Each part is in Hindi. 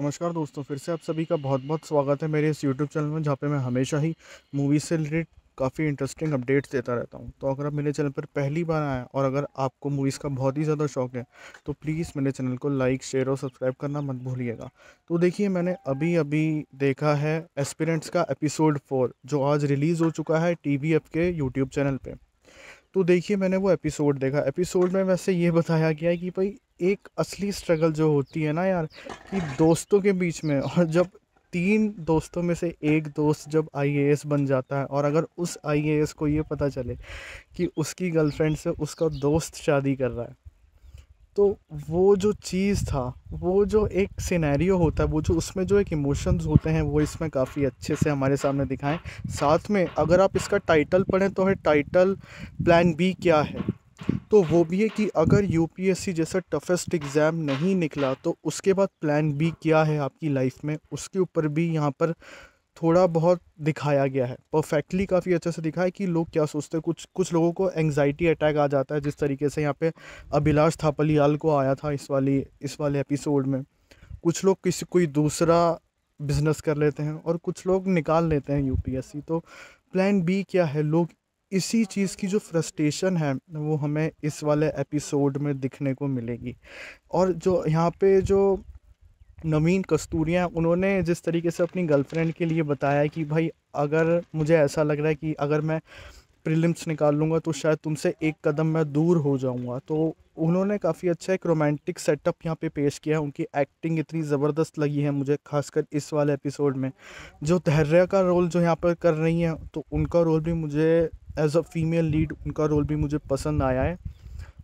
नमस्कार दोस्तों फिर से आप सभी का बहुत बहुत स्वागत है मेरे इस यूट्यूब चैनल में जहाँ पे मैं हमेशा ही मूवी से रिलेटेड काफ़ी इंटरेस्टिंग अपडेट्स देता रहता हूँ तो अगर आप मेरे चैनल पर पहली बार आए और अगर आपको मूवीज़ का बहुत ही ज़्यादा शौक है तो प्लीज़ मेरे चैनल को लाइक शेयर और सब्सक्राइब करना मत भूलिएगा तो देखिए मैंने अभी अभी देखा है एस्पिरेंट्स का एपिसोड फोर जो आज रिलीज़ हो चुका है टी के यूट्यूब चैनल पर तो देखिए मैंने वो एपिसोड देखा एपिसोड में वैसे ये बताया गया है कि भाई एक असली स्ट्रगल जो होती है ना यार कि दोस्तों के बीच में और जब तीन दोस्तों में से एक दोस्त जब आईएएस बन जाता है और अगर उस आईएएस को ये पता चले कि उसकी गर्लफ्रेंड से उसका दोस्त शादी कर रहा है तो वो जो चीज़ था वो जो एक सिनेरियो होता है वो जो उसमें जो एक इमोशंस होते हैं वो इसमें काफ़ी अच्छे से हमारे सामने दिखाएं साथ में अगर आप इसका टाइटल पढ़ें तो है टाइटल प्लान बी क्या है तो वो भी है कि अगर यूपीएससी जैसा टफेस्ट एग्ज़ाम नहीं निकला तो उसके बाद प्लान बी क्या है आपकी लाइफ में उसके ऊपर भी यहाँ पर थोड़ा बहुत दिखाया गया है परफेक्टली काफ़ी अच्छे से दिखा है कि लोग क्या सोचते हैं कुछ कुछ लोगों को एंगजाइटी अटैक आ जाता है जिस तरीके से यहाँ पे अभिलाष थापलियाल को आया था इस वाली इस वाले एपिसोड में कुछ लोग किसी कोई दूसरा बिजनेस कर लेते हैं और कुछ लोग निकाल लेते हैं यूपीएससी तो प्लान बी क्या है लोग इसी चीज़ की जो फ्रस्ट्रेशन है वो हमें इस वाले एपिसोड में दिखने को मिलेगी और जो यहाँ पे जो नवीन कस्तूरियाँ उन्होंने जिस तरीके से अपनी गर्लफ्रेंड के लिए बताया कि भाई अगर मुझे ऐसा लग रहा है कि अगर मैं प्रिलिम्स निकाल लूँगा तो शायद तुमसे एक कदम मैं दूर हो जाऊँगा तो उन्होंने काफ़ी अच्छा एक रोमांटिक सेटअप यहाँ पे पेश किया है उनकी एक्टिंग इतनी ज़बरदस्त लगी है मुझे खासकर इस वाले एपिसोड में जो तहर्रा का रोल जो यहाँ पर कर रही हैं तो उनका रोल भी मुझे एज अ फीमेल लीड उनका रोल भी मुझे पसंद आया है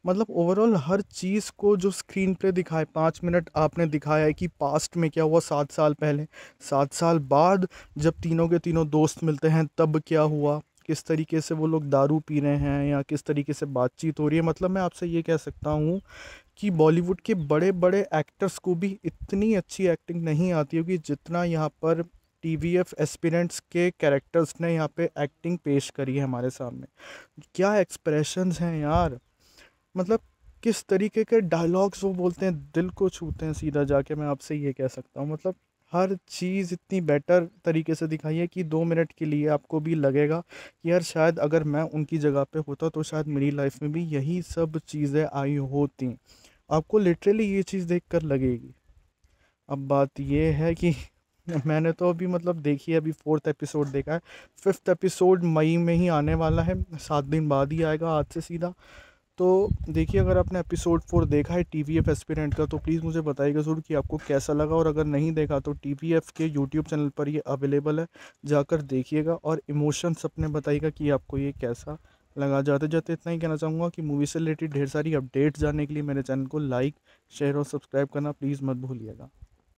मतलब ओवरऑल हर चीज़ को जो स्क्रीन पे दिखाए पाँच मिनट आपने दिखाया है कि पास्ट में क्या हुआ सात साल पहले सात साल बाद जब तीनों के तीनों दोस्त मिलते हैं तब क्या हुआ किस तरीके से वो लोग दारू पी रहे हैं या किस तरीके से बातचीत हो रही है मतलब मैं आपसे ये कह सकता हूँ कि बॉलीवुड के बड़े बड़े एक्टर्स को भी इतनी अच्छी एक्टिंग नहीं आती होगी जितना यहाँ पर टी वी एफ एस्पिरेंट्स के कैरेक्टर्स ने यहाँ पे एक्टिंग पेश करी है हमारे सामने क्या एक्सप्रेशंस हैं यार मतलब किस तरीके के डायलॉग्स वो बोलते हैं दिल को छूते हैं सीधा जाके मैं आपसे ये कह सकता हूँ मतलब हर चीज़ इतनी बेटर तरीके से दिखाई है कि दो मिनट के लिए आपको भी लगेगा कि यार शायद अगर मैं उनकी जगह पे होता तो शायद मेरी लाइफ में भी यही सब चीज़ें आई होती आपको लिटरली ये चीज़ देख कर लगेगी अब बात ये है कि मैंने तो अभी मतलब देखी है अभी फोर्थ एपिसोड देखा है फिफ्थ एपिसोड मई में ही आने वाला है सात दिन बाद ही आएगा आज से सीधा तो देखिए अगर आपने एपिसोड फोर देखा है टी वी एफ एस्पिरेंट का तो प्लीज़ मुझे बताइएगा ज़रूर कि आपको कैसा लगा और अगर नहीं देखा तो टी वी एफ़ के यूट्यूब चैनल पर ये अवेलेबल है जाकर देखिएगा और इमोशंस अपने बताइएगा कि आपको ये कैसा लगा जाते जाते इतना ही कहना चाहूँगा कि मूवी से रिलेटेड ढेर सारी अपडेट्स जानने के लिए मेरे चैनल को लाइक शेयर और सब्सक्राइब करना प्लीज़ मत भूलिएगा